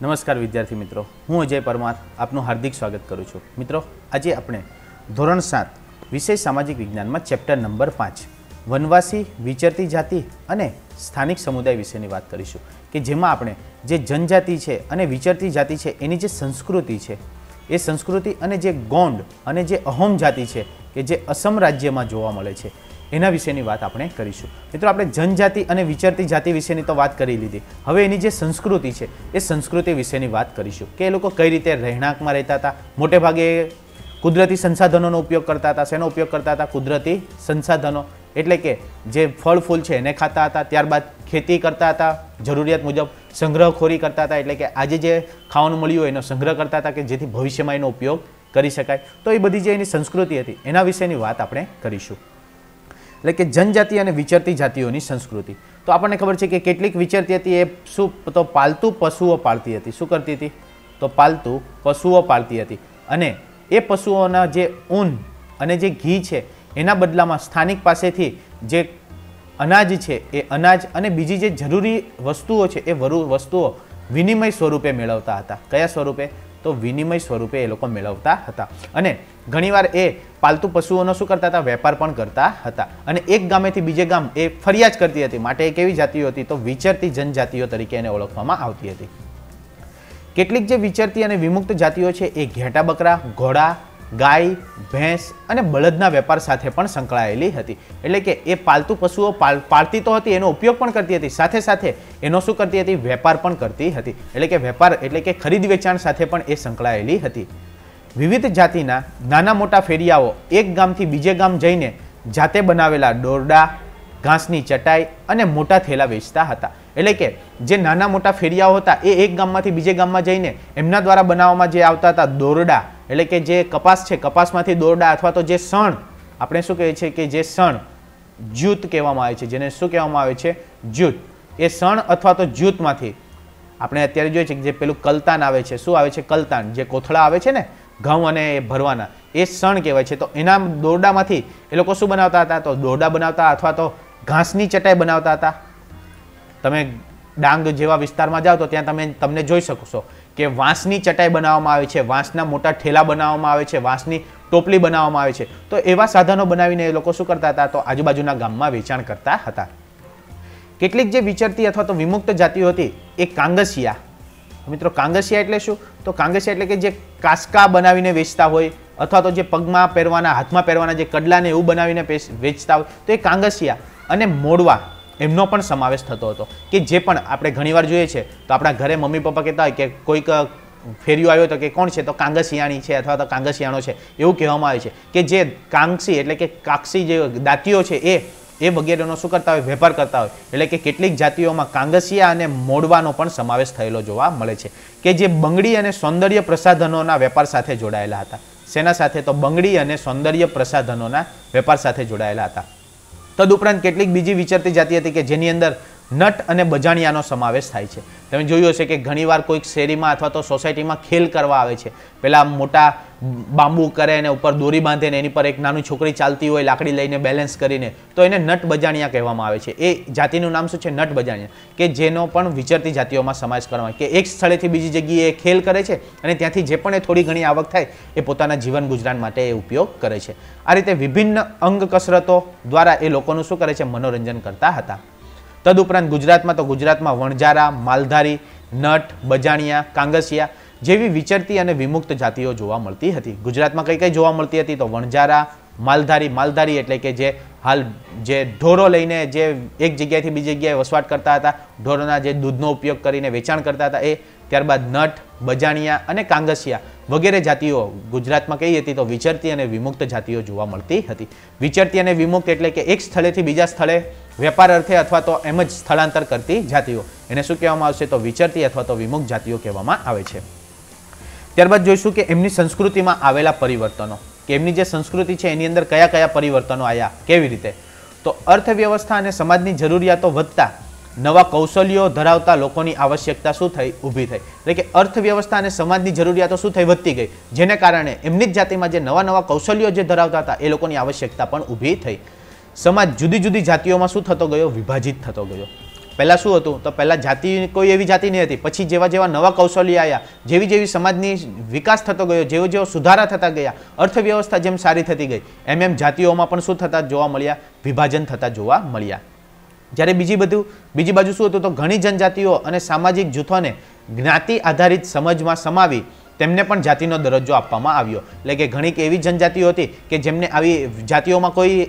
નમસ્કાર વિદ્યાર્થી મિત્રો હું અજય પરમાર આપનું હાર્દિક સ્વાગત કરું છું મિત્રો આજે આપણે ધોરણ સાત વિશેષ સામાજિક વિજ્ઞાનમાં ચેપ્ટર નંબર પાંચ વનવાસી વિચરતી જાતિ અને સ્થાનિક સમુદાય વિશેની વાત કરીશું કે જેમાં આપણે જે જનજાતિ છે અને વિચરતી જાતિ છે એની જે સંસ્કૃતિ છે એ સંસ્કૃતિ અને જે ગોંડ અને જે અહોમ જાતિ છે કે જે અસમ રાજ્યમાં જોવા મળે છે એના વિશેની વાત આપણે કરીશું મિત્રો આપણે જનજાતિ અને વિચરતી જાતિ વિશેની તો વાત કરી લીધી હવે એની જે સંસ્કૃતિ છે એ સંસ્કૃતિ વિશેની વાત કરીશું કે એ લોકો કઈ રીતે રહેણાંકમાં રહેતા હતા મોટેભાગે કુદરતી સંસાધનોનો ઉપયોગ કરતા હતા શેનો ઉપયોગ કરતા હતા કુદરતી સંસાધનો એટલે કે જે ફળ ફૂલ છે એને ખાતા હતા ત્યારબાદ ખેતી કરતા હતા જરૂરિયાત મુજબ સંગ્રહખોરી કરતા હતા એટલે કે આજે જે ખાવાનું મળ્યું હોય એનો સંગ્રહ કરતા હતા કે જેથી ભવિષ્યમાં એનો ઉપયોગ કરી શકાય તો એ બધી જે એની સંસ્કૃતિ હતી એના વિશેની વાત આપણે કરીશું એટલે કે જનજાતિ અને વિચરતી જાતિઓની સંસ્કૃતિ તો આપણને ખબર છે કે કેટલીક વિચરતી હતી એ શું તો પાલતુ પશુઓ પાળતી હતી શું કરતી હતી તો પાલતુ પશુઓ પાળતી હતી અને એ પશુઓના જે ઊન અને જે ઘી છે એના બદલામાં સ્થાનિક પાસેથી જે અનાજ છે એ અનાજ અને બીજી જે જરૂરી વસ્તુઓ છે એ વસ્તુઓ વિનિમય સ્વરૂપે મેળવતા હતા કયા સ્વરૂપે તો વિનિમય સ્વરૂપે એ લોકો મેળવતા હતા અને ઘણીવાર એ પાલતુ પશુઓનો શું કરતા હતા વેપાર પણ કરતા હતા અને એક ગામેથી બીજે ગામ એ ફરિયાદ કરતી હતી માટે એ કેવી જાતિઓ હતી તો વિચરતી જનજાતિઓ તરીકે એને ઓળખવામાં આવતી હતી કેટલીક જે વિચરતી અને વિમુક્ત જાતિઓ છે એ ઘેટા બકરા ઘોડા ગાય ભેંસ અને બળદના વેપાર સાથે પણ સંકળાયેલી હતી એટલે કે એ પાલતુ પશુઓ પાળતી તો હતી એનો ઉપયોગ પણ કરતી હતી સાથે સાથે એનો શું કરતી હતી વેપાર પણ કરતી હતી એટલે કે વેપાર એટલે કે ખરીદ વેચાણ સાથે પણ એ સંકળાયેલી હતી વિવિધ જાતિના નાના મોટા ફેરિયાઓ એક ગામથી બીજે ગામ જઈને જાતે બનાવેલા દોરડા ઘાસની ચટાઈ અને મોટા થેલા વેચતા હતા એટલે કે જે નાના મોટા ફેરિયાઓ હતા એ એક ગામમાંથી બીજે ગામમાં જઈને એમના દ્વારા બનાવવામાં જે આવતા હતા દોરડા એટલે કે જે કપાસ છે કપાસમાંથી દોરડા અથવા તો જે સણ આપણે શું કહીએ છીએ કે જે સણ જ્યુત કહેવામાં આવે છે જેને શું કહેવામાં આવે છે જ્યુત એ સણ અથવા તો જ્યુતમાંથી આપણે અત્યારે જોઈએ છીએ કે જે પેલું કલતાન આવે છે શું આવે છે કલતાન જે કોથળા આવે છે ને ઘઉં અને ભરવાના એ સણ કહેવાય છે તો એના દોરડામાંથી એ લોકો શું બનાવતા હતા તો દોરડા બનાવતા અથવા તો ઘાસની ચટાઈ બનાવતા હતા તમે ડાંગ જેવા વિસ્તારમાં જાઓ તો ત્યાં તમે તમને જોઈ શકશો કે વાંસની ચટાઈ બનાવવામાં આવે છે વાંસના મોટા ઠેલા બનાવવામાં આવે છે વાંસની ટોપલી બનાવવામાં આવે છે તો એવા સાધનો બનાવીને એ લોકો શું કરતા હતા તો આજુબાજુના ગામમાં વેચાણ કરતા હતા કેટલીક જે વિચરતી અથવા તો વિમુક્ત જાતિઓ હતી એ કાંગસિયા મિત્રો કાંગસિયા એટલે શું તો કાંગસિયા એટલે કે જે કાસકા બનાવીને વેચતા હોય અથવા તો જે પગમાં પહેરવાના હાથમાં પહેરવાના જે કડલાને એવું બનાવીને વેચતા હોય તો એ કાંગસિયા અને મોડવા એમનો પણ સમાવેશ થતો હતો કે જે પણ આપણે ઘણીવાર જોઈએ છે તો આપણા ઘરે મમ્મી પપ્પા કહેતા હોય કે કોઈક ફેરિયો આવ્યો તો કે કોણ છે તો કાંગસિયાણી છે અથવા તો કાંગસિયાણો છે એવું કહેવામાં આવે છે કે જે કાંગસી એટલે કે કાક્ષી જે દાંતીઓ છે એ એ વગેરેનો શું કરતા હોય વેપાર કરતા હોય એટલે કે કેટલીક જાતિઓમાં કાંગસિયા અને મોડવાનો પણ સમાવેશ થયેલો જોવા મળે છે કે જે બંગડી અને સૌંદર્ય પ્રસાધનોના વેપાર સાથે જોડાયેલા હતા સેના સાથે તો બંગડી અને સૌંદર્ય પ્રસાધનોના વેપાર સાથે જોડાયેલા હતા તદ ઉપરાંત કેટલીક બીજી વિચરતી જાતિ હતી કે જેની અંદર નટ અને બજાણિયાનો સમાવેશ થાય છે તમે જોયું હશે કે ઘણીવાર કોઈક શેરીમાં અથવા તો સોસાયટીમાં ખેલ કરવા આવે છે પેલા મોટા બાંબુ કરે અને ઉપર દોરી બાંધે એની પર એક નાની છોકરી ચાલતી હોય લાકડી લઈને બેલેન્સ કરીને તો એને નટ બજાણિયા કહેવામાં આવે છે એ જાતિનું નામ શું છે નટ બજાણિયા કે જેનો પણ વિચરતી જાતિઓમાં સમાવેશ કરવામાં કે એક સ્થળેથી બીજી જગ્યાએ ખેલ કરે છે અને ત્યાંથી જે પણ એ થોડી ઘણી આવક થાય એ પોતાના જીવન ગુજરાન માટે એ ઉપયોગ કરે છે આ રીતે વિભિન્ન અંગ કસરતો દ્વારા એ લોકોનું શું કરે છે મનોરંજન કરતા હતા તદુપરાંત ગુજરાતમાં તો ગુજરાતમાં વણઝારા માલધારી નટ બજાણિયા કાંગસિયા જેવી વિચરતી અને વિમુક્ત જાતિઓ જોવા મળતી હતી ગુજરાતમાં કઈ કઈ જોવા મળતી હતી તો વણઝારા માલધારી માલધારી એટલે કે જે હાલ જે ઢોરો લઈને જે એક જગ્યાએથી બીજી જગ્યાએ વસવાટ કરતા હતા ઢોરોના જે દૂધનો ઉપયોગ કરીને વેચાણ કરતા હતા એ ત્યારબાદ નટ બજાણિયા અને કાંગસિયા વગેરે જાતિઓ ગુજરાતમાં કહી હતી તો વિચરતી અને વિમુક્ત જાતિઓ જોવા મળતી હતી વિચરતી અને વિમુક્ત એટલે કે એક સ્થળેથી બીજા સ્થળે વેપાર અર્થે અથવા તો એમ જ સ્થળાંતર કરતી જાતિઓ એને શું કહેવામાં આવશે તો વિચરતી અથવા તો વિમુક્ત જાતિઓ કહેવામાં આવે છે ત્યારબાદ જોઈશું કે એમની સંસ્કૃતિમાં આવેલા પરિવર્તનો કે એમની જે સંસ્કૃતિ છે એની અંદર કયા કયા પરિવર્તનો આવ્યા કેવી રીતે તો અર્થવ્યવસ્થા અને સમાજની જરૂરિયાતો વધતા નવા કૌશલ્યો ધરાવતા લોકોની આવશ્યકતા શું થઈ ઊભી થઈ એટલે કે અર્થવ્યવસ્થા અને સમાજની જરૂરિયાતો શું થઈ વધતી ગઈ જેને કારણે એમની જ જાતિમાં જે નવા નવા કૌશલ્યો જે ધરાવતા હતા એ લોકોની આવશ્યકતા પણ ઊભી થઈ સમાજ જુદી જુદી જાતિઓમાં શું થતો ગયો વિભાજિત થતો ગયો પહેલાં શું હતું તો પહેલાં જાતિ કોઈ એવી જાતિ નહીં હતી પછી જેવા જેવા નવા કૌશલ્ય આવ્યા જેવી જેવી સમાજની વિકાસ થતો ગયો જેવો જેવો સુધારા થતા ગયા અર્થવ્યવસ્થા જેમ સારી થતી ગઈ એમ એમ જાતિઓમાં પણ શું થતા જોવા મળ્યા વિભાજન થતા જોવા મળ્યા જ્યારે બીજી બધું બીજી બાજુ શું હતું તો ઘણી જનજાતિઓ અને સામાજિક જૂથોને જ્ઞાતિ આધારિત સમજમાં સમાવી તેમને પણ જાતિનો દરજ્જો આપવામાં આવ્યો એટલે કે ઘણી એવી જનજાતિઓ હતી કે જેમને આવી જાતિઓમાં કોઈ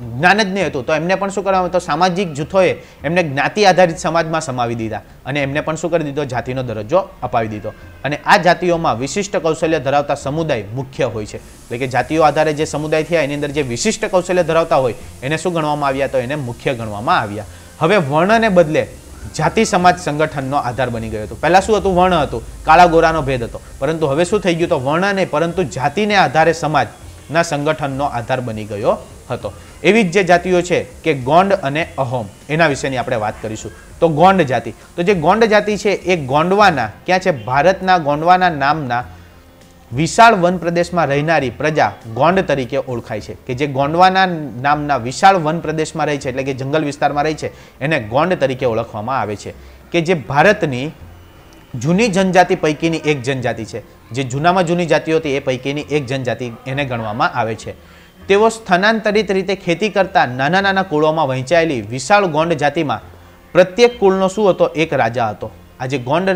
જ્ઞાન જ નહીં હતું તો એમને પણ શું કરવામાં તો સામાજિક જૂથોએ એમને જ્ઞાતિ આધારિત સમાજમાં સમાવી દીધા અને એમને પણ શું કરી દીધો જાતિનો દરજ્જો અપાવી દીધો અને આ જાતિઓમાં વિશિષ્ટ કૌશલ્ય ધરાવતા સમુદાય મુખ્ય હોય છે એટલે કે જાતિઓ આધારે જે સમુદાય થયા એની અંદર જે વિશિષ્ટ કૌશલ્ય ધરાવતા હોય એને શું ગણવામાં આવ્યા તો એને મુખ્ય ગણવામાં આવ્યા હવે વર્ણને બદલે જાતિ સમાજ સંગઠનનો આધાર બની ગયો હતો પહેલાં શું હતું વર્ણ હતું કાળા ગોરાનો ભેદ હતો પરંતુ હવે શું થઈ ગયું તો વર્ણને પરંતુ જાતિને આધારે સમાજના સંગઠનનો આધાર બની ગયો હતો એવી જ જે જાતિઓ છે કે ગોંડ અને અહોમ એના વિશેની આપણે વાત કરીશું તો ગોંડ જાતિ તો જે ગોંડ જાતિ છે એ ગોંડવાના ક્યાં છે ભારતના ગોંડવાના નામના વિશાળ વન પ્રદેશમાં રહેનારી પ્રજા ગોંડ તરીકે ઓળખાય છે કે જે ગોંડવાના નામના વિશાળ વન પ્રદેશમાં રહે છે એટલે કે જંગલ વિસ્તારમાં રહે છે એને ગોંડ તરીકે ઓળખવામાં આવે છે કે જે ભારતની જૂની જનજાતિ પૈકીની એક જનજાતિ છે જે જૂનામાં જૂની જાતિઓ હતી એ પૈકીની એક જનજાતિ એને ગણવામાં આવે છે તેઓ સ્થાનાંતરિત રીતે ખેતી કરતા નાના નાના કુળોમાં વહેંચાયેલી વિશાળ ગોંડ જાતિમાં પ્રત્યેક કુળનો શું હતો એક રાજા હતો આ જે ગોંડ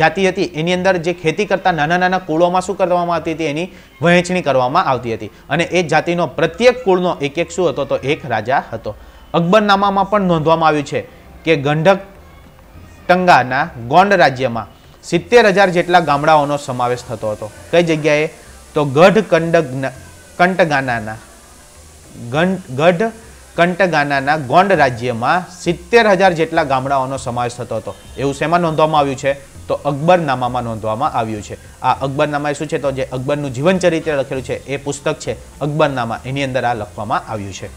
જાતિ હતી એની અંદર જે ખેતી કરતા નાના નાના કુળોમાં શું કરવામાં આવતી હતી એની વહેંચણી કરવામાં આવતી હતી અને એ જાતિનો પ્રત્યેક કુળનો એક એક શું હતો તો એક રાજા હતો અકબરનામામાં પણ નોંધવામાં આવ્યું છે કે ગંઢક ટંગાના ગોંડ રાજ્યમાં સિત્તેર હજાર જેટલા ગામડાઓનો સમાવેશ થતો હતો કઈ જગ્યાએ તો ગઢ કંડક કંટગાનાના ગઢ કંટગાનાના ગોંડ રાજ્યમાં સિત્તેર હજાર જેટલા ગામડાઓનો સમાવેશ થતો હતો એવું શેમાં નોંધવામાં આવ્યું છે તો અકબરનામામાં નોંધવામાં આવ્યું છે આ અકબરનામા શું છે તો જે અકબરનું જીવન ચરિત્ર લખેલું છે એ પુસ્તક છે અકબરનામા એની અંદર આ લખવામાં આવ્યું છે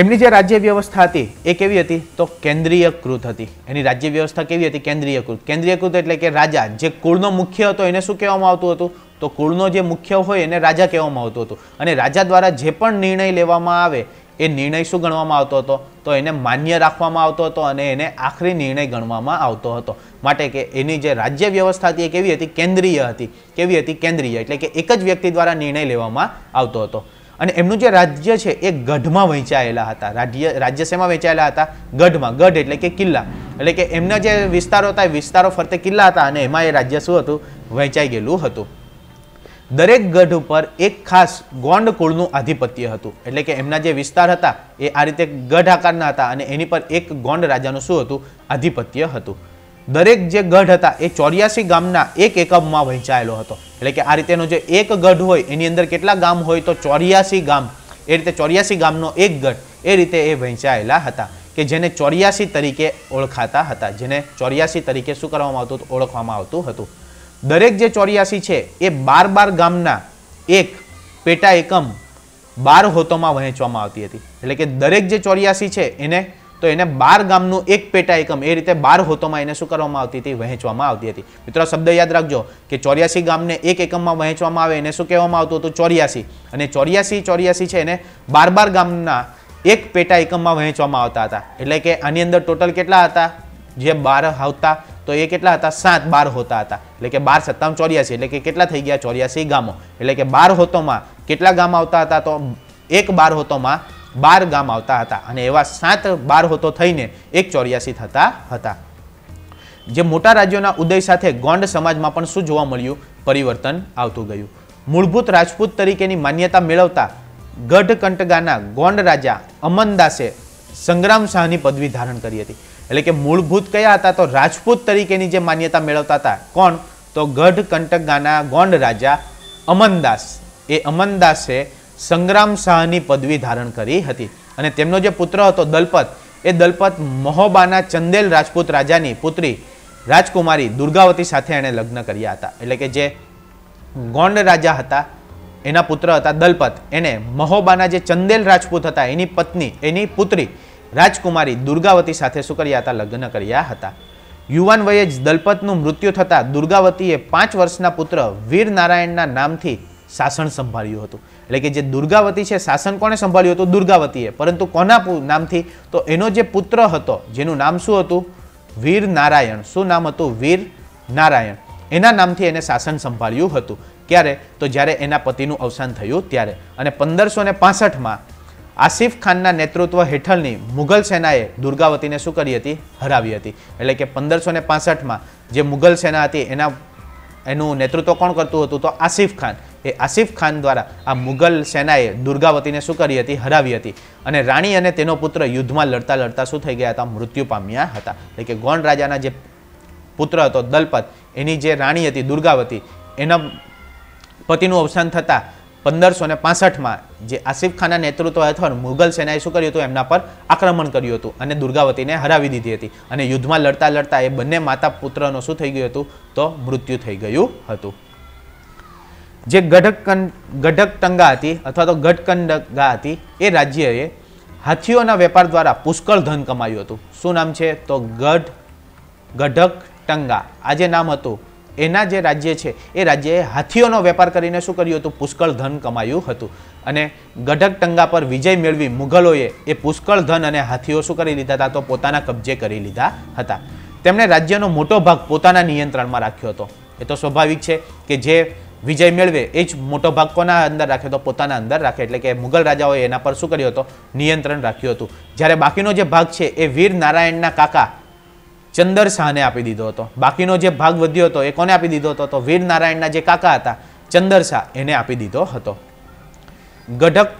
એમની જે રાજ્ય વ્યવસ્થા હતી એ કેવી હતી તો કેન્દ્રીયકૃત હતી એની રાજ્ય વ્યવસ્થા કેવી હતી કેન્દ્રીયકૃત કેન્દ્રીયકૃત એટલે કે રાજા જે કુળનો મુખ્ય હતો એને શું કહેવામાં આવતું હતું તો કુળનો જે મુખ્ય હોય એને રાજા કહેવામાં આવતું હતું અને રાજા દ્વારા જે પણ નિર્ણય લેવામાં આવે એ નિર્ણય શું ગણવામાં આવતો હતો તો એને માન્ય રાખવામાં આવતો હતો અને એને આખરી નિર્ણય ગણવામાં આવતો હતો માટે કે એની જે રાજ્ય વ્યવસ્થા હતી એ કેવી હતી કેન્દ્રીય હતી કેવી હતી કેન્દ્રીય એટલે કે એક જ વ્યક્તિ દ્વારા નિર્ણય લેવામાં આવતો હતો અને એમનું જે રાજ્ય છે એ ગઢમાં વહેંચાયેલા હતા રાજ્ય રાજ્ય શેમાં વહેંચાયેલા હતા ગઢમાં ગઢ એટલે કે કિલ્લા એટલે કે એમના જે વિસ્તારો હતા એ વિસ્તારો ફરતે કિલ્લા હતા અને એમાં એ રાજ્ય શું હતું વહેંચાઈ ગયેલું હતું દરેક ગઢ ઉપર એક ખાસ ગોંડ કુળનું આધિપત્ય હતું એટલે કે એમના જે વિસ્તાર હતા એ આ રીતે ગઢ આકારના હતા અને એની પર એક ગોંડ રાજાનું શું હતું આધિપત્ય હતું દરેક જે ગઢ હતા એ ચોર્યાસી ગામના એક એકમમાં વહેંચાયેલો હતો એટલે કે આ રીતેનો જે એક ગઢ હોય એની અંદર કેટલા ગામ હોય તો ચોર્યાસી ગામ એ રીતે ચોર્યાસી ગામનો એક ગઢ એ રીતે એ વહેંચાયેલા હતા કે જેને ચોર્યાસી તરીકે ઓળખાતા હતા જેને ચોર્યાસી તરીકે શું કરવામાં આવતું ઓળખવામાં આવતું હતું દરેક જે ચોર્યાસી છે એ બાર બાર ગામના એક પેટા એકમ બાર હોતોમાં વહેંચવામાં આવતી હતી એટલે કે દરેક જે ચોર્યાસી છે એને તો એને બાર ગામનું એક પેટા એકમ એ રીતે બાર હોતોમાં એને શું કરવામાં આવતી હતી વહેંચવામાં આવતી હતી મિત્રો શબ્દ યાદ રાખજો કે ચોર્યાસી ગામને એક એકમમાં વહેંચવામાં આવે એને શું કહેવામાં આવતું હતું ચોર્યાસી અને ચોર્યાસી ચોર્યાસી છે એને બાર બાર ગામના એક પેટા એકમમાં વહેંચવામાં આવતા હતા એટલે કે આની અંદર ટોટલ કેટલા હતા જે બાર આવતા તો એ કેટલા હતા સાત બાર હોતા હતા એટલે કે બાર સત્તાવન ચોર્યાસી એટલે કે કેટલા થઈ ગયા ચોર્યાસી ગામો એટલે કે બાર હોતોમાં કેટલા ગામ આવતા હતા તો એક બાર હોતોમાં બાર ગામ આવતા હતા અને એવા સાત બાર હોતો થઈને એક ચોર્યાસી થતા હતા જે મોટા રાજ્યોના ઉદય સાથે ગોંડ સમાજમાં પણ શું જોવા મળ્યું પરિવર્તન આવતું ગયું મૂળભૂત રાજપૂત તરીકેની માન્યતા મેળવતા ગઢકંટગાના ગોંડ રાજા અમનદાસે સંગ્રામ શાહની પદવી ધારણ કરી હતી એટલે કે મૂળભૂત કયા હતા તો રાજપૂત તરીકેની જે માન્યતા મેળવતા હતા કોણ તો ગઢકંટગાના ગોંડ રાજા અમનદાસ એ અમનદાસે સંગ્રામ શાહની પદવી ધારણ કરી હતી અને તેમનો જે પુત્ર હતો દલપત એ દલપત મહોબાના ચંદેલ રાજપૂત રાજાની પુત્રી રાજકુમારી દુર્ગાવતી સાથે એણે લગ્ન કર્યા હતા એટલે કે જે ગોંડ રાજા હતા એના પુત્ર હતા દલપત એને મહોબાના જે ચંદેલ રાજપૂત હતા એની પત્ની એની પુત્રી રાજકુમારી દુર્ગાવતી સાથે શું કર્યા હતા લગ્ન કર્યા હતા યુવાન વયે જ દલપતનું મૃત્યુ થતાં દુર્ગાવતીએ પાંચ વર્ષના પુત્ર વીર નારાયણના નામથી શાસન સંભાળ્યું હતું એટલે કે જે દુર્ગાવતી છે શાસન કોણે સંભાળ્યું હતું દુર્ગાવતીએ પરંતુ કોના નામથી તો એનો જે પુત્ર હતો જેનું નામ શું હતું વીર નારાયણ શું નામ હતું વીર નારાયણ એના નામથી એને શાસન સંભાળ્યું હતું ક્યારે તો જ્યારે એના પતિનું અવસાન થયું ત્યારે અને પંદરસો ને પાસઠમાં આસિફ ખાનના નેતૃત્વ હેઠળની મુઘલ સેનાએ દુર્ગાવતીને શું કરી હતી હરાવી હતી એટલે કે પંદરસો ને પાસઠમાં જે મુઘલ સેના હતી એના એનું નેતૃત્વ કોણ કરતું હતું તો આસિફ ખાન એ આસિફ ખાન દ્વારા આ મુગલ સેનાએ દુર્ગાવતીને શું કરી હતી હરાવી હતી અને રાણી અને તેનો પુત્ર યુદ્ધમાં લડતા લડતા શું થઈ ગયા હતા મૃત્યુ પામ્યા હતા એટલે કે ગોંડ રાજાના જે પુત્ર હતો દલપત એની જે રાણી હતી દુર્ગાવતી એના પતિનું અવસાન થતાં પંદરસો ને પાસઠમાં જે આસિફ ખાનના નેતૃત્વ હેઠળ મુઘલ સેનાએ શું કર્યું હતું એમના પર આક્રમણ કર્યું હતું અને દુર્ગાવતીને હરાવી દીધી હતી અને યુદ્ધમાં લડતા લડતા એ બંને માતા પુત્રનો શું થઈ ગયું હતું તો મૃત્યુ થઈ ગયું હતું જે ગઢક ગઢકટંગા હતી અથવા તો ગઢકંડગા હતી એ રાજ્યએ હાથીઓના વેપાર દ્વારા પુષ્કળ ધન કમાયું હતું શું નામ છે તો ગઢ ગઢકટંગા આ જે નામ હતું એના જે રાજ્ય છે એ રાજ્યએ હાથીઓનો વેપાર કરીને શું કર્યું હતું પુષ્કળ ધન કમાયું હતું અને ગઢક ટંગા પર વિજય મેળવી મુઘલોએ એ પુષ્કળ ધન અને હાથીઓ શું કરી લીધા હતા તો પોતાના કબજે કરી લીધા હતા તેમણે રાજ્યનો મોટો ભાગ પોતાના નિયંત્રણમાં રાખ્યો હતો એ તો સ્વાભાવિક છે કે જે વિજય મેળવે એ જ મોટો ભાગ કોના અંદર રાખ્યો હતો પોતાના અંદર રાખે એટલે કે મુગલ રાજાઓએ એના પર શું કર્યો હતો નિયંત્રણ રાખ્યું હતું જ્યારે બાકીનો જે ભાગ છે એ વીર નારાયણના કાકા ચંદર શાહને આપી દીધો હતો બાકીનો જે ભાગ વધ્યો હતો એ કોને આપી દીધો હતો તો નારાયણના જે કાકા હતા ચંદર શાહ એને આપી દીધો હતો ગઢક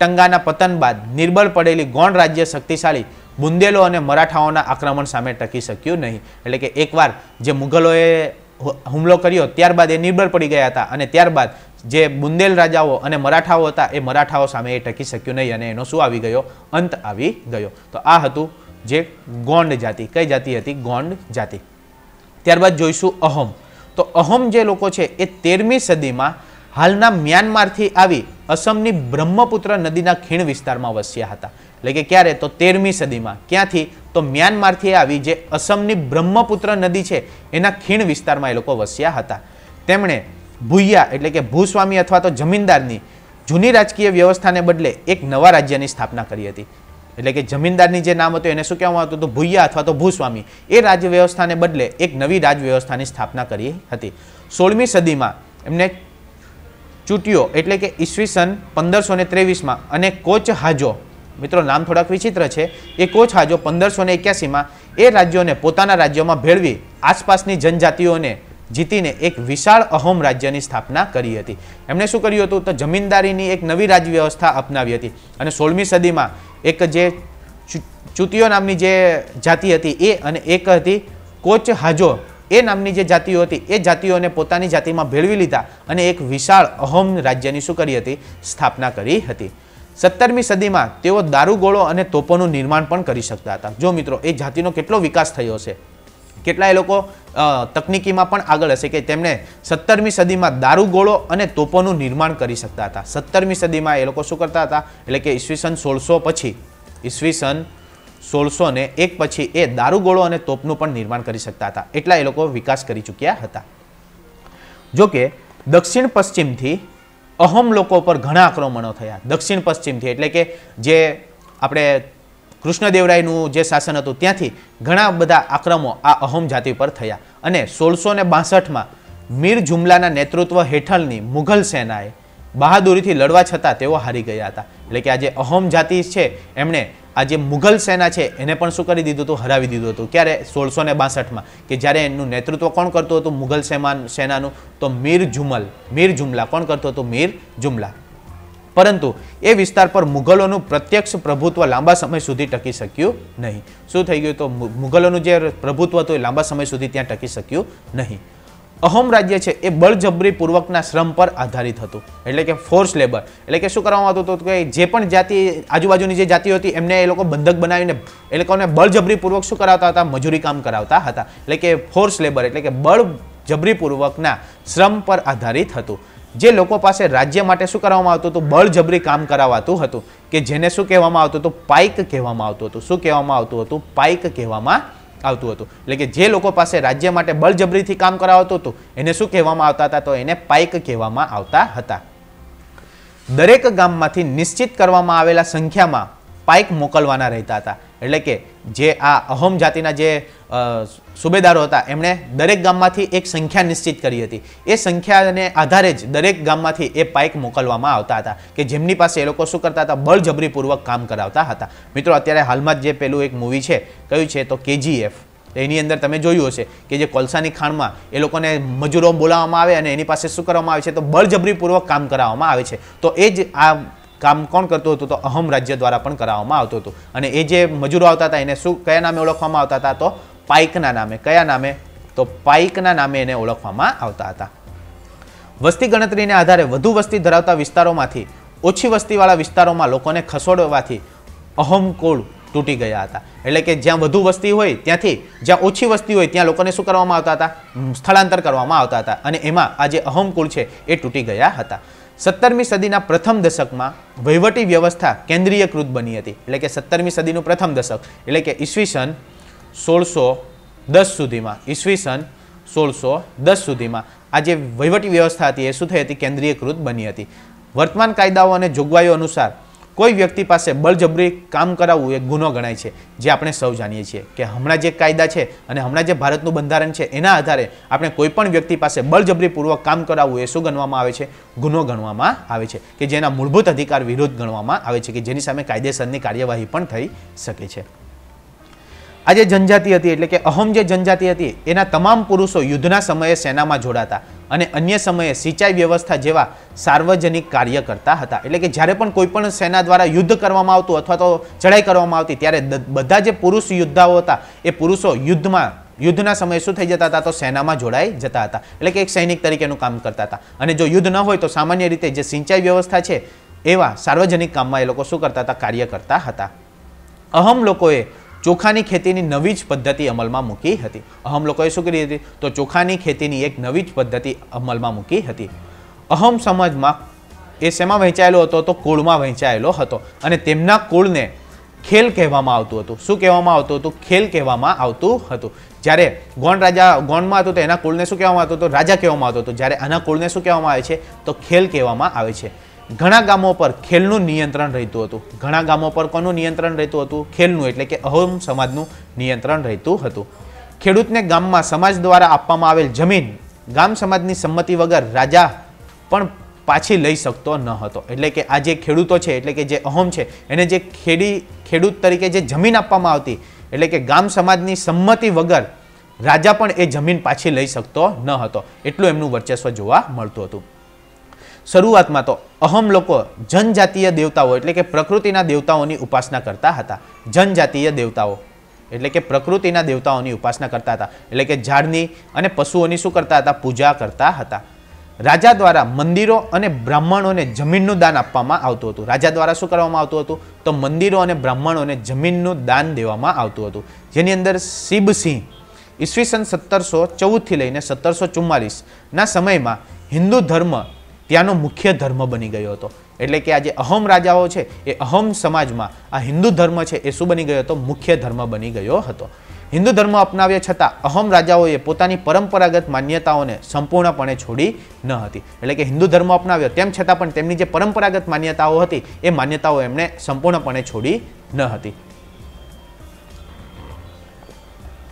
ટંગાના પતન બાદ નિર્બળ પડેલી ગોંડ રાજ્ય શક્તિશાળી બુંદેલો અને મરાઠાઓના આક્રમણ સામે ટકી શક્યું નહીં એટલે કે એકવાર જે મુગલોએ હુમલો કર્યો ત્યારબાદ એ નિર્બળ પડી ગયા હતા અને ત્યારબાદ જે બુંદેલ રાજાઓ અને મરાઠાઓ હતા એ મરાઠાઓ સામે એ ટકી શક્યું નહીં અને એનો શું આવી ગયો અંત આવી ગયો તો આ હતું જે ગોંડ જાતિ કઈ જાતિ હતી ગોંડ જાતિ ત્યારબાદ જોઈશું અહોમ તો અહોમ જે લોકો છે એ તેરમી સદીમાં હાલના મ્યાનમારથી આવી અસમની બ્રહ્મપુત્ર નદીના ખીણ વિસ્તારમાં વસ્યા હતા એટલે કે ક્યારે તો તેરમી સદીમાં ક્યાંથી તો મ્યાનમારથી આવી જે અસમની બ્રહ્મપુત્ર નદી છે એના ખીણ વિસ્તારમાં એ લોકો વસ્યા હતા તેમણે ભૂયા એટલે કે ભૂસ્વામી અથવા તો જમીનદારની જૂની રાજકીય વ્યવસ્થાને બદલે એક નવા રાજ્યની સ્થાપના કરી હતી એટલે કે જમીનદારની જે નામ હતું એને શું કહેવામાં આવતું હતું ભૂયા અથવા તો ભૂસ્વામી એ રાજ્ય વ્યવસ્થાને બદલે એક નવી રાજ વ્યવસ્થાની સ્થાપના કરી હતી સોળમી સદીમાં એમને ચૂંટ્યો એટલે કે ઈસવીસન પંદરસો ને ત્રેવીસમાં અને કોચ હાજો મિત્રો નામ થોડાક વિચિત્ર છે એ કોચ હાજો પંદરસો ને એક્યાસીમાં એ રાજ્યોને પોતાના રાજ્યોમાં ભેળવી આસપાસની જનજાતિઓને જીતીને એક વિશાળ અહોમ રાજ્યની સ્થાપના કરી હતી એમણે શું કર્યું હતું તો જમીનદારીની એક નવી રાજવ્યવસ્થા અપનાવી હતી અને સોળમી સદીમાં એક જે ચૂતિયો નામની જે જાતિ હતી એ અને એક હતી કોચ હાજો એ નામની જે જાતિઓ હતી એ જાતિઓને પોતાની જાતિમાં ભેળવી લીધા અને એક વિશાળ અહોમ રાજ્યની શું કરી હતી સ્થાપના કરી હતી સત્તરમી સદીમાં તેઓ દારૂગોળો અને તોપોનું નિર્માણ પણ કરી શકતા હતા જો મિત્રો એ જાતિનો કેટલો વિકાસ થયો છે કેટલાય લોકો તકનિકીમાં પણ આગળ હશે કે તેમણે સત્તરમી સદીમાં દારૂગોળો અને તોપોનું નિર્માણ કરી શકતા હતા સત્તરમી સદીમાં એ લોકો શું કરતા હતા એટલે કે ઈસવીસન સોળસો પછી ઈસવીસન સોળસો ને એક પછી એ દારૂગોળો અને તોપનું પણ નિર્માણ કરી શકતા હતા એટલા એ લોકો વિકાસ કરી ચૂક્યા હતા જોકે દક્ષિણ પશ્ચિમથી અહમ લોકો પર ઘણા આક્રમણો થયા દક્ષિણ પશ્ચિમથી એટલે કે જે આપણે કૃષ્ણદેવરાયનું જે શાસન હતું ત્યાંથી ઘણા બધા આક્રમો આ અહોમ જાતિ પર થયા અને સોળસો ને બાસઠમાં મીર જુમલાના નેતૃત્વ હેઠળની મુઘલ સેનાએ બહાદુરીથી લડવા છતાં તેઓ હારી ગયા હતા એટલે કે આજે અહોમ જાતિ છે એમણે આ જે મુઘલ સેના છે એને પણ શું કરી દીધું હતું હરાવી દીધું હતું ક્યારે સોળસો ને બાસઠમાં કે જ્યારે એનું નેતૃત્વ કોણ કરતું હતું મુઘલ સેમાન સેનાનું તો મીર જુમલ મીર જુમલા કોણ કરતું હતું મીર જુમલા પરંતુ એ વિસ્તાર પર મુગલોનું પ્રત્યક્ષ પ્રભુત્વ લાંબા સમય સુધી ટકી શક્યું નહીં શું થઈ ગયું તો મુગલોનું જે પ્રભુત્વ હતું એ લાંબા સમય સુધી ત્યાં ટકી શક્યું નહીં અહોમ રાજ્ય છે એ બળજબરી પૂર્વકના શ્રમ પર આધારિત હતું એટલે કે ફોર્સ લેબર એટલે કે શું કરવામાં આવતું હતું કે જે પણ જાતિ આજુબાજુની જે જાતિઓ હતી એમને એ લોકો બંધક બનાવીને એ લોકોને બળજબરીપૂર્વક શું કરાવતા હતા મજૂરી કામ કરાવતા હતા એટલે કે ફોર્સ લેબર એટલે કે બળજબરીપૂર્વકના શ્રમ પર આધારિત હતું જે લોકો પાસે રાજ્ય માટે શું કરવામાં આવતું હતું બળજબરી કામ કરાવાતું હતું કે જેને શું કહેવામાં આવતું હતું પાઇક કહેવામાં આવતું હતું શું કહેવામાં આવતું હતું પાઇક કહેવામાં આવતું હતું એટલે કે જે લોકો પાસે રાજ્ય માટે બળજબરીથી કામ કરાવતું હતું એને શું કહેવામાં આવતા હતા તો એને પાઇક કહેવામાં આવતા હતા દરેક ગામમાંથી નિશ્ચિત કરવામાં આવેલા સંખ્યામાં સ્પાઇક મોકલવાના રહેતા હતા એટલે કે જે આ અહોમ જાતિના જે સુબેદારો હતા એમણે દરેક ગામમાંથી એક સંખ્યા નિશ્ચિત કરી હતી એ સંખ્યાને આધારે જ દરેક ગામમાંથી એ પાઇક મોકલવામાં આવતા હતા કે જેમની પાસે એ લોકો શું કરતા હતા બળજબરીપૂર્વક કામ કરાવતા હતા મિત્રો અત્યારે હાલમાં જ જે પેલું એક મૂવી છે કયું છે તો કેજીએફ એની અંદર તમે જોયું હશે કે જે કોલસાની ખાણમાં એ લોકોને મજૂરો બોલાવવામાં આવે અને એની પાસે શું કરવામાં આવે છે તો બળજબરીપૂર્વક કામ કરાવવામાં આવે છે તો એ જ આ કામ કોણ કરતું હતું તો અહમ રાજ્ય દ્વારા પણ કરાવવામાં આવતું હતું અને એ જે મજૂરો આવતા હતા એને શું કયા નામે ઓળખવામાં આવતા હતા તો પાઇકના નામે કયા નામે તો પાઇકના નામે એને ઓળખવામાં આવતા હતા વસ્તી ગણતરીને આધારે વધુ વસ્તી ધરાવતા વિસ્તારોમાંથી ઓછી વસ્તીવાળા વિસ્તારોમાં લોકોને ખસોડવાથી અહમ કોળ તૂટી ગયા હતા એટલે કે જ્યાં વધુ વસ્તી હોય ત્યાંથી જ્યાં ઓછી વસ્તી હોય ત્યાં લોકોને શું કરવામાં આવતા હતા સ્થળાંતર કરવામાં આવતા હતા અને એમાં આ જે અહમ કુળ છે એ તૂટી ગયા હતા સત્તરમી સદીના પ્રથમ દશકમાં વહીવટી વ્યવસ્થા કેન્દ્રીયકૃત બની હતી એટલે કે સત્તરમી સદીનું પ્રથમ દશક એટલે કે ઈસવીસન સોળસો દસ સુધીમાં ઈસવીસન સોળસો દસ સુધીમાં આ જે વહીવટી વ્યવસ્થા હતી એ શું થઈ હતી કેન્દ્રીયકૃત બની હતી વર્તમાન કાયદાઓ અને જોગવાઈઓ અનુસાર કોઈ વ્યક્તિ પાસે બળજબરી કામ કરાવવું એ ગુનો ગણાય છે જે આપણે સૌ જાણીએ છીએ કે હમણાં જે કાયદા છે અને હમણાં જે ભારતનું બંધારણ છે એના આધારે આપણે કોઈપણ વ્યક્તિ પાસે બળજબરીપૂર્વક કામ કરાવવું એ શું ગણવામાં આવે છે ગુનો ગણવામાં આવે છે કે જેના મૂળભૂત અધિકાર વિરુદ્ધ ગણવામાં આવે છે કે જેની સામે કાયદેસરની કાર્યવાહી પણ થઈ શકે છે આ જે જનજાતિ હતી એટલે કે અહમ જે જનજાતિ હતી એના તમામ પુરુષો યુદ્ધના સમયે સેનામાં જોડાતા અને અન્ય સમયે સિંચાઈ વ્યવસ્થા જેવા સાર્વજનિક કાર્ય કરતા હતા એટલે કે જ્યારે પણ કોઈપણ સેના દ્વારા યુદ્ધ કરવામાં આવતું અથવા તો ચઢાઈ કરવામાં આવતી ત્યારે બધા જે પુરુષ યુદ્ધાઓ હતા એ પુરુષો યુદ્ધમાં યુદ્ધના સમયે શું થઈ જતા હતા તો સેનામાં જોડાઈ જતા હતા એટલે કે એક સૈનિક તરીકેનું કામ કરતા હતા અને જો યુદ્ધ ન હોય તો સામાન્ય રીતે જે સિંચાઈ વ્યવસ્થા છે એવા સાર્વજનિક કામમાં એ લોકો શું કરતા હતા કાર્ય કરતા હતા અહમ લોકોએ ચોખાની ખેતીની નવી જ પદ્ધતિ અમલમાં મૂકી હતી અહમ લોકોએ શું કરી હતી તો ચોખાની ખેતીની એક નવી જ પદ્ધતિ અમલમાં મૂકી હતી અહમ સમાજમાં એ શેમાં વહેંચાયેલો હતો તો કુળમાં વહેંચાયેલો હતો અને તેમના કુળને ખેલ કહેવામાં આવતું હતું શું કહેવામાં આવતું હતું ખેલ કહેવામાં આવતું હતું જ્યારે ગોંડ રાજા ગોંડમાં હતું તો એના કુળને શું કહેવામાં આવતું હતું રાજા કહેવામાં આવતું હતું જ્યારે આના કુળને શું કહેવામાં આવે છે તો ખેલ કહેવામાં આવે છે ઘણા ગામો પર ખેલનું નિયંત્રણ રહેતું હતું ઘણા ગામો પર કોનું નિયંત્રણ રહેતું હતું ખેલનું એટલે કે અહોમ સમાજનું નિયંત્રણ રહેતું હતું ખેડૂતને ગામમાં સમાજ દ્વારા આપવામાં આવેલ જમીન ગામ સમાજની સંમતિ વગર રાજા પણ પાછી લઈ શકતો ન હતો એટલે કે આ જે ખેડૂતો છે એટલે કે જે અહોમ છે એને જે ખેડી ખેડૂત તરીકે જે જમીન આપવામાં આવતી એટલે કે ગામ સમાજની સંમતિ વગર રાજા પણ એ જમીન પાછી લઈ શકતો ન હતો એટલું એમનું વર્ચસ્વ જોવા મળતું હતું શરૂઆતમાં તો અહમ લોકો જનજાતીય દેવતાઓ એટલે કે પ્રકૃતિના દેવતાઓની ઉપાસના કરતા હતા જનજાતીય દેવતાઓ એટલે કે પ્રકૃતિના દેવતાઓની ઉપાસના કરતા હતા એટલે કે ઝાડની અને પશુઓની શું કરતા હતા પૂજા કરતા હતા રાજા દ્વારા મંદિરો અને બ્રાહ્મણોને જમીનનું દાન આપવામાં આવતું હતું રાજા દ્વારા શું કરવામાં આવતું હતું તો મંદિરો અને બ્રાહ્મણોને જમીનનું દાન દેવામાં આવતું હતું જેની અંદર શિવસિંહ ઈસવીસન સત્તરસો ચૌદથી લઈને સત્તરસો ચુમ્માલીસના સમયમાં હિન્દુ ધર્મ ત્યાંનો મુખ્ય ધર્મ બની ગયો હતો એટલે કે આ જે અહમ રાજાઓ છે એ અહમ સમાજમાં આ હિન્દુ ધર્મ છે એ શું બની ગયો હતો મુખ્ય ધર્મ બની ગયો હતો હિન્દુ ધર્મ અપનાવ્યા છતાં અહમ રાજાઓએ પોતાની પરંપરાગત માન્યતાઓને સંપૂર્ણપણે છોડી ન હતી એટલે કે હિન્દુ ધર્મ અપનાવ્યો તેમ છતાં પણ તેમની જે પરંપરાગત માન્યતાઓ હતી એ માન્યતાઓ એમણે સંપૂર્ણપણે છોડી ન હતી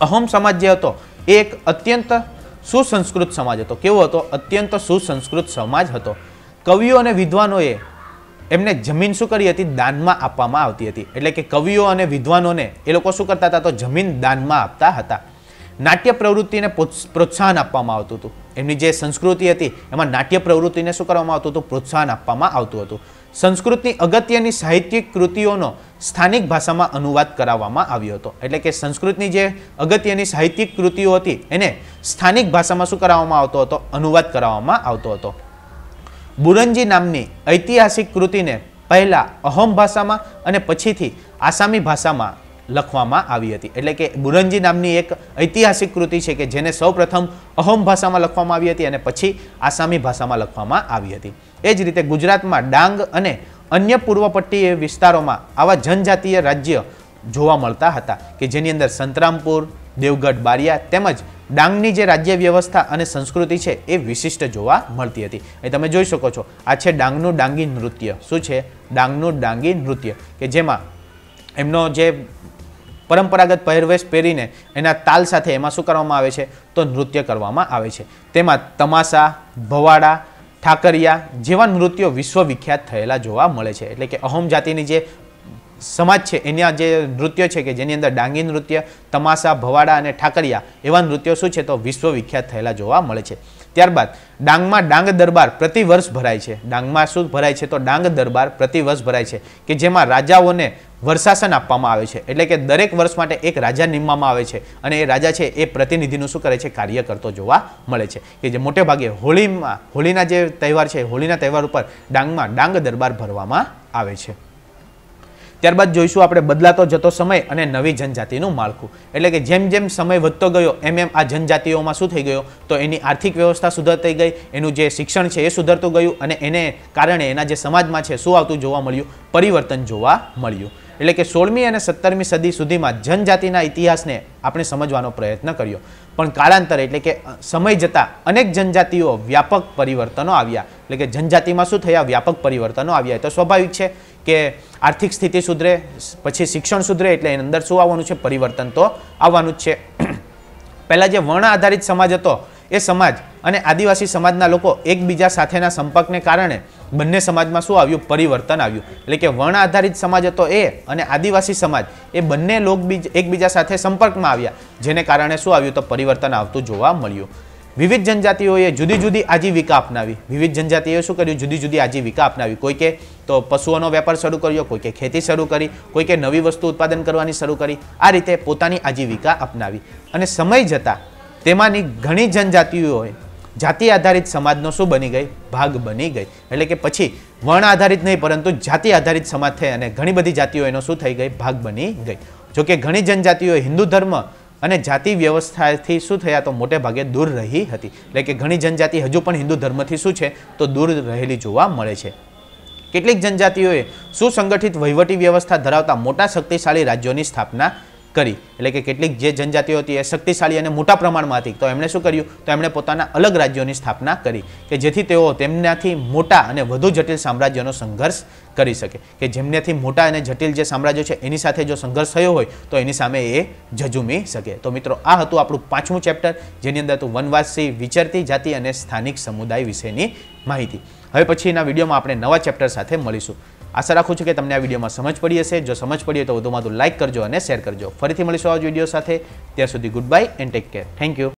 અહમ સમાજ જે હતો એ એક અત્યંત સુસંસ્કૃત સમાજ હતો કેવો હતો અત્યંત સુસંસ્કૃત સમાજ હતો કવિઓ અને વિદ્વાનોએ એમને જમીન શું કરી હતી દાનમાં આપવામાં આવતી હતી એટલે કે કવિઓ અને વિદ્વાનોને એ લોકો શું કરતા હતા તો જમીન દાનમાં આપતા હતા નાટ્ય પ્રવૃત્તિને પ્રોત્સાહન આપવામાં આવતું હતું એમની જે સંસ્કૃતિ હતી એમાં નાટ્ય પ્રવૃત્તિને શું કરવામાં આવતું હતું પ્રોત્સાહન આપવામાં આવતું હતું સંસ્કૃતની અગત્યની સાહિત્યિક કૃતિઓનો સ્થાનિક ભાષામાં અનુવાદ કરાવવામાં આવ્યો હતો એટલે કે સંસ્કૃતની જે અગત્યની સાહિત્યિક કૃતિઓ હતી એને સ્થાનિક ભાષામાં શું કરાવવામાં આવતો હતો અનુવાદ કરાવવામાં આવતો હતો બુરંજી નામની ઐતિહાસિક કૃતિને પહેલાં અહોમ ભાષામાં અને પછીથી આસામી ભાષામાં લખવામાં આવી હતી એટલે કે બુરંજી નામની એક ઐતિહાસિક કૃતિ છે કે જેને સૌપ્રથમ અહોમ ભાષામાં લખવામાં આવી હતી અને પછી આસામી ભાષામાં લખવામાં આવી હતી એ જ રીતે ગુજરાતમાં ડાંગ અને અન્ય પૂર્વ પટ્ટીય વિસ્તારોમાં આવા જનજાતીય રાજ્ય જોવા મળતા હતા કે જેની અંદર સંતરામપુર દેવગઢ બારિયા તેમજ ડાંગની જે રાજ્ય વ્યવસ્થા અને સંસ્કૃતિ છે એ વિશિષ્ટ જોવા મળતી હતી એ તમે જોઈ શકો છો આ છે ડાંગનું ડાંગી નૃત્ય શું છે ડાંગનું ડાંગી નૃત્ય કે જેમાં એમનો જે પરંપરાગત પહેરવેશ પહેરીને એના તાલ સાથે એમાં શું કરવામાં આવે છે તો નૃત્ય કરવામાં આવે છે તેમાં તમાશા ભવાડા ઠાકરિયા જેવા નૃત્યો વિશ્વવિખ્યાત થયેલા જોવા મળે છે એટલે કે અહોમ જાતિની જે સમાજ છે એના જે નૃત્યો છે કે જેની અંદર ડાંગી નૃત્ય તમાસા ભવાડા અને ઠાકરિયા એવા નૃત્યો શું છે તો વિશ્વવિખ્યાત થયેલા જોવા મળે છે ત્યારબાદ ડાંગમાં ડાંગ દરબાર પ્રતિવર્ષ ભરાય છે ડાંગમાં શું ભરાય છે તો ડાંગ દરબાર પ્રતિવર્ષ ભરાય છે કે જેમાં રાજાઓને વર્ષાસન આપવામાં આવે છે એટલે કે દરેક વર્ષ માટે એક રાજા નીમવામાં આવે છે અને એ રાજા છે એ પ્રતિનિધિનું શું કરે છે કાર્ય કરતો જોવા મળે છે કે જે મોટે ભાગે હોળીમાં હોળીના જે તહેવાર છે હોળીના તહેવાર ઉપર ડાંગમાં ડાંગ દરબાર ભરવામાં આવે છે ત્યારબાદ જોઈશું આપણે બદલાતો જતો સમય અને નવી જનજાતિનું માળખું એટલે કે જેમ જેમ સમય વધતો ગયો એમ એમ આ જનજાતિઓમાં શું થઈ ગયો તો એની આર્થિક વ્યવસ્થા સુધરતી ગઈ એનું જે શિક્ષણ છે એ સુધરતું ગયું અને એને કારણે એના જે સમાજમાં છે શું આવતું જોવા મળ્યું પરિવર્તન જોવા મળ્યું એટલે કે સોળમી અને સત્તરમી સદી સુધીમાં જનજાતિના ઇતિહાસને આપણે સમજવાનો પ્રયત્ન કર્યો પણ કાળાંતર એટલે કે સમય જતાં અનેક જનજાતિઓ વ્યાપક પરિવર્તનો આવ્યા એટલે કે જનજાતિમાં શું થયા વ્યાપક પરિવર્તનો આવ્યા તો સ્વાભાવિક છે કે આર્થિક સ્થિતિ સુધરે પછી શિક્ષણ સુધરે એટલે એની અંદર શું આવવાનું છે પરિવર્તન તો આવવાનું જ છે પહેલાં જે વર્ણ આધારિત સમાજ હતો એ સમાજ અને આદિવાસી સમાજના લોકો એકબીજા સાથેના સંપર્કને કારણે બંને સમાજમાં શું આવ્યું પરિવર્તન આવ્યું એટલે કે વર્ણ આધારિત સમાજ હતો એ અને આદિવાસી સમાજ એ બંને લોક એકબીજા સાથે સંપર્કમાં આવ્યા જેને કારણે શું આવ્યું તો પરિવર્તન આવતું જોવા મળ્યું વિવિધ જનજાતિઓએ જુદી જુદી આજીવિકા અપનાવી વિવિધ જનજાતિઓએ શું કર્યું જુદી જુદી આજીવિકા અપનાવી કોઈકે તો પશુઓનો વેપાર શરૂ કર્યો કોઈકે ખેતી શરૂ કરી કોઈકે નવી વસ્તુ ઉત્પાદન કરવાની શરૂ કરી આ રીતે પોતાની આજીવિકા અપનાવી અને સમય જતાં તેમાંની ઘણી જનજાતિઓએ જાતિ આધારિત સમાજનો શું બની ગઈ ભાગ બની ગઈ એટલે કે પછી વર્ણ આધારિત નહીં પરંતુ જાતિ આધારિત સમાજ થઈ અને ઘણી બધી જાતિઓ એનો શું થઈ ગઈ ભાગ બની ગઈ જોકે ઘણી જનજાતિઓએ હિન્દુ ધર્મ અને જાતિ વ્યવસ્થાથી શું થયા તો મોટે ભાગે દૂર રહી હતી એટલે કે ઘણી જનજાતિ હજુ પણ હિન્દુ ધર્મથી શું છે તો દૂર રહેલી જોવા મળે છે કેટલીક જનજાતિઓએ સુસંગઠિત વહીવટી વ્યવસ્થા ધરાવતા મોટા શક્તિશાળી રાજ્યોની સ્થાપના કરી એટલે કે કેટલીક જે જનજાતિઓ હતી એ શક્તિશાળી અને મોટા પ્રમાણમાં હતી તો એમણે શું કર્યું તો એમણે પોતાના અલગ રાજ્યોની સ્થાપના કરી કે જેથી તેઓ તેમનાથી મોટા અને વધુ જટિલ સામ્રાજ્યનો સંઘર્ષ કરી શકે કે જેમનેથી મોટા અને જટિલ જે સામ્રાજ્યો છે એની સાથે જો સંઘર્ષ થયો હોય તો એની સામે એ ઝઝુમી શકે તો મિત્રો આ હતું આપણું પાંચમું ચેપ્ટર જેની અંદર હતું વનવાસી વિચરતી જાતિ અને સ્થાનિક સમુદાય વિશેની માહિતી હવે પછીના વિડીયોમાં આપણે નવા ચેપ્ટર સાથે મળીશું આશા રાખું છું કે તમને આ વિડીયોમાં સમજ પડી હશે જો સમજ પડી તો વધુમાં વધુ લાઇક કરજો અને શેર કરજો ફરીથી મળીશું આ જ વિડીયો સાથે ત્યાં સુધી good bye and take care thank you